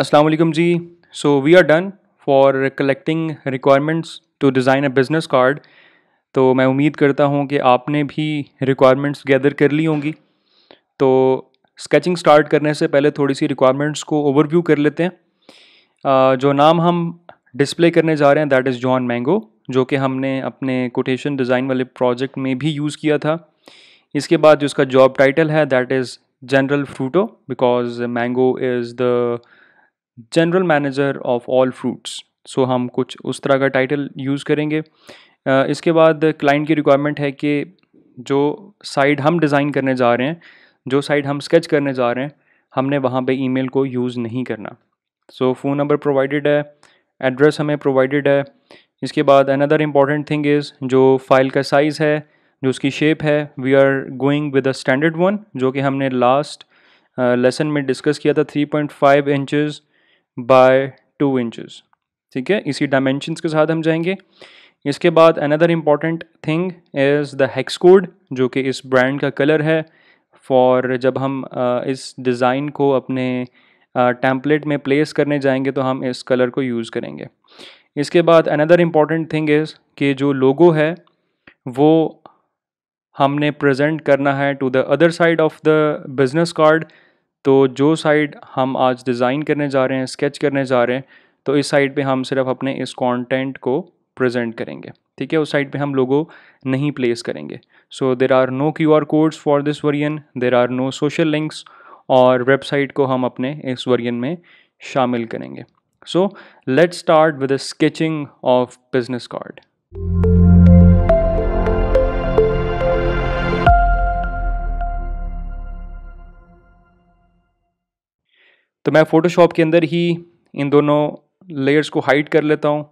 Assalamualaikum जी so we are done for collecting requirements to design a business card तो मैं उम्मीद करता हूँ कि आपने भी रिक्वायरमेंट्स गैदर कर ली होंगी तो स्केचिंग स्टार्ट करने से पहले थोड़ी सी रिक्वायरमेंट्स को ओवरव्यू कर लेते हैं जो नाम हम डिस्प्ले करने जा रहे हैं दैट इज़ जॉन मैंगो जो कि हमने अपने कोटेशन डिज़ाइन वाले प्रोजेक्ट में भी यूज़ किया था इसके बाद जो इसका जॉब टाइटल है that is general Fruto because mango is the general manager of all fruits so हम कुछ उस तरह का टाइटल यूज़ करेंगे इसके बाद क्लाइंट की रिक्वायरमेंट है कि जो साइड हम डिज़ाइन करने जा रहे हैं जो साइड हम स्केच करने जा रहे हैं हमने वहाँ पे ईमेल को यूज़ नहीं करना सो फ़ोन नंबर प्रोवाइडेड है एड्रेस हमें प्रोवाइडेड है इसके बाद अनदर इम्पॉर्टेंट थिंग इज़ जो फाइल का साइज़ है जो उसकी शेप है we are going with a standard one जो कि हमने लास्ट लेसन में डिस्कस किया था 3.5 point inches by two inches ठीक है इसी डायमेंशंस के साथ हम जाएंगे इसके बाद another important thing is the hex code जो कि इस ब्रांड का कलर है फॉर जब हम इस डिज़ाइन को अपने टैंपलेट में प्लेस करने जाएंगे तो हम इस कलर को यूज़ करेंगे इसके बाद अनदर इम्पॉर्टेंट थिंग इज़ कि जो लोगो है वो हमने प्रेजेंट करना है to the other side of the business card तो जो साइड हम आज डिज़ाइन करने जा रहे हैं स्केच करने जा रहे हैं तो इस साइड पे हम सिर्फ अपने इस कंटेंट को प्रेजेंट करेंगे ठीक है उस साइड पे हम लोगो नहीं प्लेस करेंगे so there are no Q R codes for this version there are no social links और वेबसाइट को हम अपने इस वर्जन में शामिल करेंगे so let's start with sketching of business card तो मैं फ़ोटोशॉप के अंदर ही इन दोनों लेयर्स को हाइड कर लेता हूँ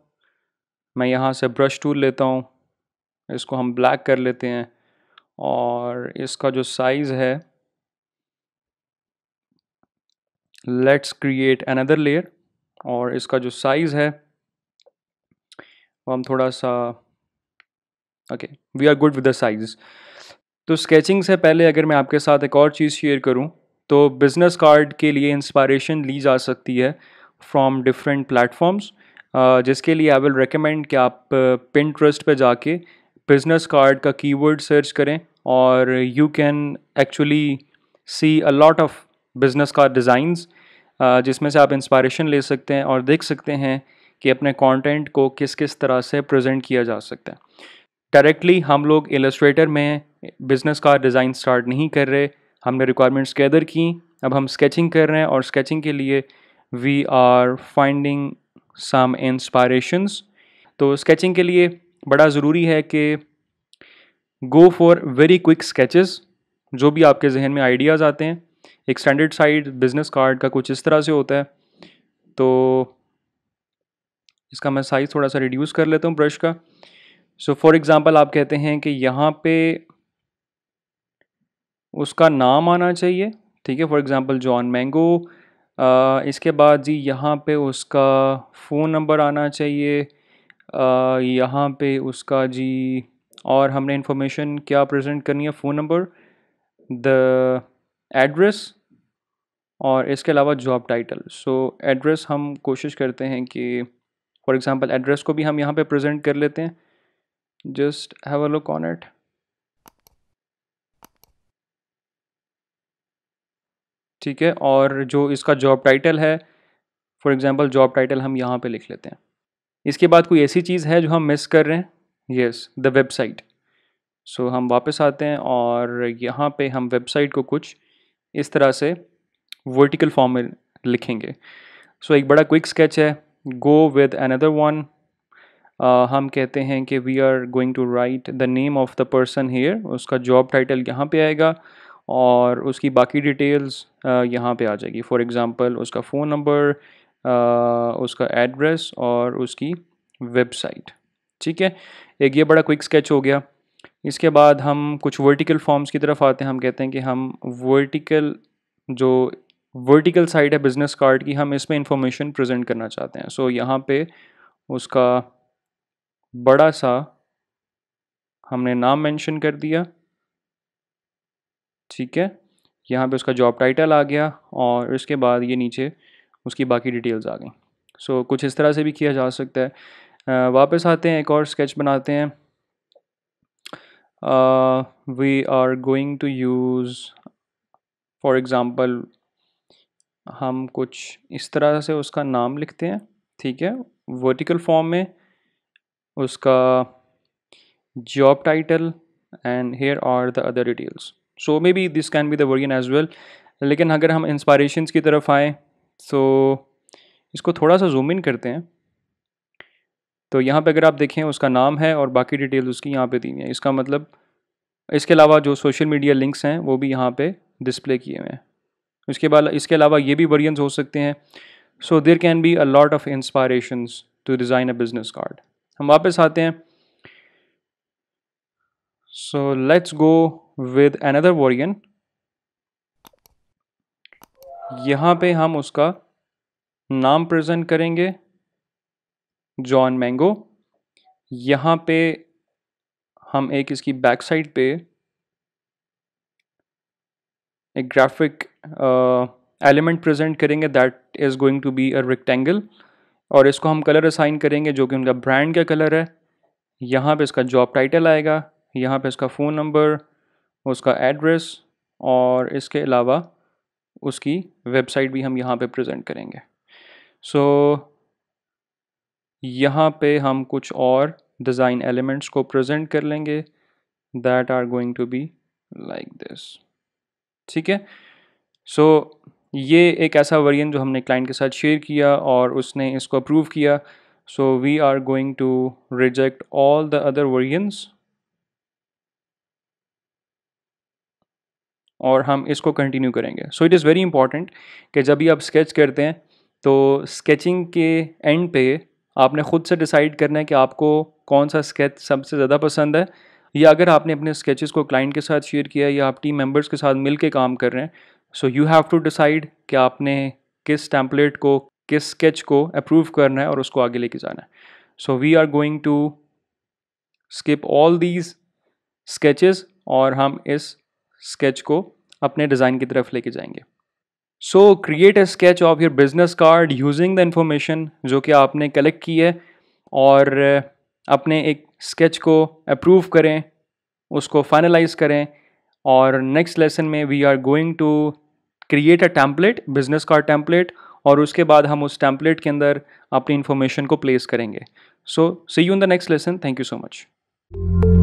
मैं यहाँ से ब्रश टूल लेता हूँ इसको हम ब्लैक कर लेते हैं और इसका जो साइज़ है लेट्स क्रिएट अनदर लेयर और इसका जो साइज़ है वो हम थोड़ा सा okay we are good with the size तो स्केचिंग से पहले अगर मैं आपके साथ एक और चीज़ शेयर करूं तो बिज़नेस कार्ड के लिए इंस्पायरेशन ली जा सकती है फ्रॉम डिफरेंट प्लेटफॉर्म्स जिसके लिए आई विल रिकमेंड कि आप पिन ट्रस्ट पर जाके बिज़नेस कार्ड का कीवर्ड सर्च करें और you can actually see a lot of business card designs जिसमें से आप इंस्पायरेशन ले सकते हैं और देख सकते हैं कि अपने कंटेंट को किस किस तरह से प्रेजेंट किया जा सकता है डायरेक्टली हम लोग इलस्ट्रेटर में बिज़नेस कार्ड डिज़ाइन स्टार्ट नहीं कर रहे हमने रिक्वायरमेंट्स गैदर की अब हम स्केचिंग कर रहे हैं और स्केचिंग के लिए we are finding some inspirations तो स्केचिंग के लिए बड़ा ज़रूरी है कि go for very quick sketches जो भी आपके जहन में आइडियाज़ आते हैं एक स्टैंडर्ड साइड बिजनेस कार्ड का कुछ इस तरह से होता है तो इसका मैं साइज़ थोड़ा सा रिड्यूस कर लेता हूँ ब्रश का सो फॉर एग्ज़ाम्पल आप कहते हैं कि यहाँ पे उसका नाम आना चाहिए ठीक है फॉर एग्ज़ाम्पल जॉन मैंगो इसके बाद जी यहाँ पे उसका फ़ोन नंबर आना चाहिए यहाँ पे उसका जी और हमने इंफॉर्मेशन क्या प्रेजेंट करनी है फ़ोन नंबर द एड्रेस और इसके अलावा जॉब टाइटल सो एड्रेस हम कोशिश करते हैं कि फॉर एग्ज़ाम्पल एड्रेस को भी हम यहाँ पे प्रेजेंट कर लेते हैं just have a look on it ठीक है और जो इसका जॉब टाइटल है फॉर एग्ज़ाम्पल जॉब टाइटल हम यहाँ पे लिख लेते हैं इसके बाद कोई ऐसी चीज़ है जो हम मिस कर रहे हैं येस द वेबसाइट सो हम वापस आते हैं और यहाँ पे हम वेबसाइट को कुछ इस तरह से वर्टिकल फॉर्म में लिखेंगे सो so, एक बड़ा क्विक स्केच है गो विद अनदर वन हम कहते हैं कि we are going to write the name of the person here उसका जॉब टाइटल यहाँ पे आएगा और उसकी बाकी डिटेल्स यहाँ पे आ जाएगी फॉर एग्ज़ाम्पल उसका फ़ोन नंबर उसका एड्रेस और उसकी वेबसाइट ठीक है एक ये बड़ा क्विक स्केच हो गया इसके बाद हम कुछ वर्टिकल फॉर्म्स की तरफ आते हैं हम कहते हैं कि हम वर्टिकल जो वर्टिकल साइड है बिज़नेस कार्ड की हम इसमें इंफॉर्मेशन प्रेजेंट करना चाहते हैं सो so, यहाँ पे उसका बड़ा सा हमने नाम मेंशन कर दिया ठीक है यहाँ पे उसका जॉब टाइटल आ गया और इसके बाद ये नीचे उसकी बाकी डिटेल्स आ गई सो so, कुछ इस तरह से भी किया जा सकता है वापस आते हैं एक और स्केच बनाते हैं we are going to use for example हम कुछ इस तरह से उसका नाम लिखते हैं ठीक है वर्टिकल फॉर्म में उसका job title and here are the other details so may be this can be the version as well लेकिन अगर हम इंस्पायरेशंस की तरफ आएँ तो इसको थोड़ा सा जूम इन करते हैं तो यहाँ पे अगर आप देखें उसका नाम है और बाकी डिटेल्स उसकी यहाँ पे दी हुई है इसका मतलब इसके अलावा जो सोशल मीडिया लिंक्स हैं वो भी यहाँ पे डिस्प्ले किए हुए हैं उसके बाद इसके अलावा ये भी वर्जन हो सकते हैं so there can be a lot of inspirations to design a business card हम वापस आते हैं so let's go with another variant यहाँ पे हम उसका नाम प्रेजेंट करेंगे जॉन मैंगो यहाँ पे हम एक इसकी बैक साइड पे एक ग्राफिक एलिमेंट प्रेजेंट करेंगे that is going to be a rectangle और इसको हम कलर असाइन करेंगे जो कि उनका ब्रांड का कलर है यहाँ पे इसका जॉब टाइटल आएगा यहाँ पे इसका फ़ोन नंबर उसका एड्रेस और इसके अलावा उसकी वेबसाइट भी हम यहाँ पे प्रेजेंट करेंगे सो so, यहाँ पे हम कुछ और डिज़ाइन एलिमेंट्स को प्रेजेंट कर लेंगे that are going to be like this ठीक है सो so, ये एक ऐसा वर्जन जो हमने क्लाइंट के साथ शेयर किया और उसने इसको अप्रूव किया so we are going to reject all the other versions और हम इसको कंटिन्यू करेंगे so it is very important कि जब भी आप स्केच करते हैं तो स्केचिंग के एंड पे आपने ख़ुद से डिसाइड करना है कि आपको कौन सा स्केच सबसे ज़्यादा पसंद है या अगर आपने अपने स्केचेस को क्लाइंट के साथ शेयर किया या आप टीम मेंबर्स के साथ मिल के काम कर रहे हैं so you have to decide कि आपने किस टैम्पलेट को किस स्केच को अप्रूव करना है और उसको आगे लेके जाना है so we are going to skip all these sketches और हम इस स्केच को अपने डिज़ाइन की तरफ लेके जाएंगे so create a sketch of your business card using the information जो कि आपने कलेक्ट की है और uh, अपने एक स्केच को अप्रूव करें उसको फाइनलाइज करें और नेक्स्ट लेसन में we are going to create a template business card template और उसके बाद हम उस टैम्पलेट के अंदर अपनी इन्फॉर्मेशन को प्लेस करेंगे so see you in the next lesson thank you so much